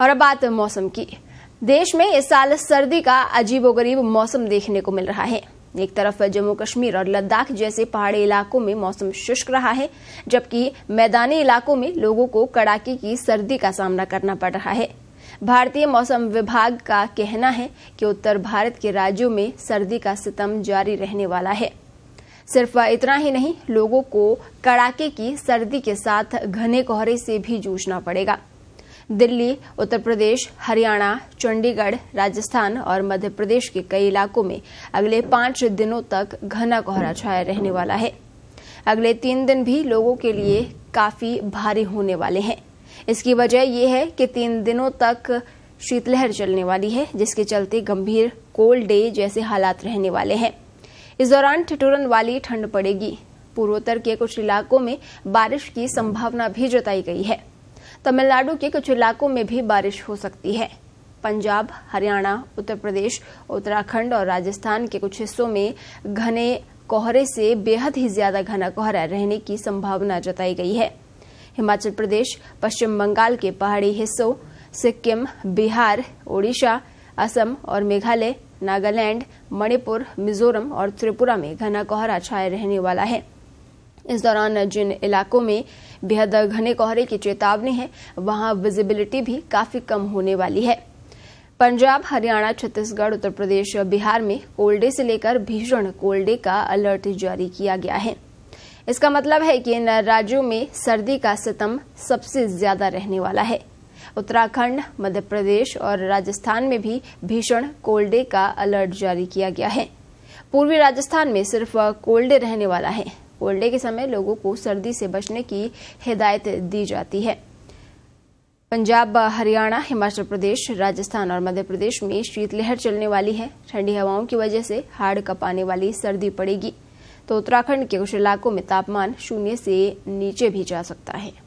और अब बात मौसम की देश में इस साल सर्दी का अजीबोगरीब मौसम देखने को मिल रहा है एक तरफ जम्मू कश्मीर और लद्दाख जैसे पहाड़ी इलाकों में मौसम शुष्क रहा है जबकि मैदानी इलाकों में लोगों को कड़ाके की सर्दी का सामना करना पड़ रहा है भारतीय मौसम विभाग का कहना है कि उत्तर भारत के राज्यों में सर्दी का सितम जारी रहने वाला है सिर्फ इतना ही नहीं लोगों को कड़ाके की सर्दी के साथ घने कोहरे से भी जूझना पड़ेगा दिल्ली उत्तर प्रदेश हरियाणा चंडीगढ़ राजस्थान और मध्य प्रदेश के कई इलाकों में अगले पांच दिनों तक घना कोहरा छाया रहने वाला है अगले तीन दिन भी लोगों के लिए काफी भारी होने वाले हैं इसकी वजह यह है कि तीन दिनों तक शीतलहर चलने वाली है जिसके चलते गंभीर कोल्ड डे जैसे हालात रहने वाले हैं इस दौरान ठिठुरन वाली ठंड पड़ेगी पूर्वोत्तर के कुछ इलाकों में बारिश की संभावना भी जताई गई है तमिलनाडु के कुछ इलाकों में भी बारिश हो सकती है पंजाब हरियाणा उत्तर प्रदेश उत्तराखंड और राजस्थान के कुछ हिस्सों में घने कोहरे से बेहद ही ज्यादा घना कोहरा रहने की संभावना जताई गई है हिमाचल प्रदेश पश्चिम बंगाल के पहाड़ी हिस्सों सिक्किम बिहार ओडिशा असम और मेघालय नागालैंड मणिपुर मिजोरम और त्रिपुरा में घना कोहरा छाए रहने वाला है इस दौरान जिन इलाकों में बेहद घने कोहरे की चेतावनी है वहां विजिबिलिटी भी काफी कम होने वाली है पंजाब हरियाणा छत्तीसगढ़ उत्तर प्रदेश बिहार में कोल्ड डे से लेकर भीषण कोल्ड डे का अलर्ट जारी किया गया है इसका मतलब है कि इन राज्यों में सर्दी का सितम सबसे ज्यादा रहने वाला है उत्तराखंड मध्य प्रदेश और राजस्थान में भी भीषण कोल्ड डे का अलर्ट जारी किया गया है पूर्वी राजस्थान में सिर्फ कोल्ड रहने वाला है कोल्डे के समय लोगों को सर्दी से बचने की हिदायत दी जाती है पंजाब हरियाणा हिमाचल प्रदेश राजस्थान और मध्य प्रदेश में शीतलहर चलने वाली है ठंडी हवाओं की वजह से हाड़ कपाने वाली सर्दी पड़ेगी तो उत्तराखंड के कुछ इलाकों में तापमान शून्य से नीचे भी जा सकता है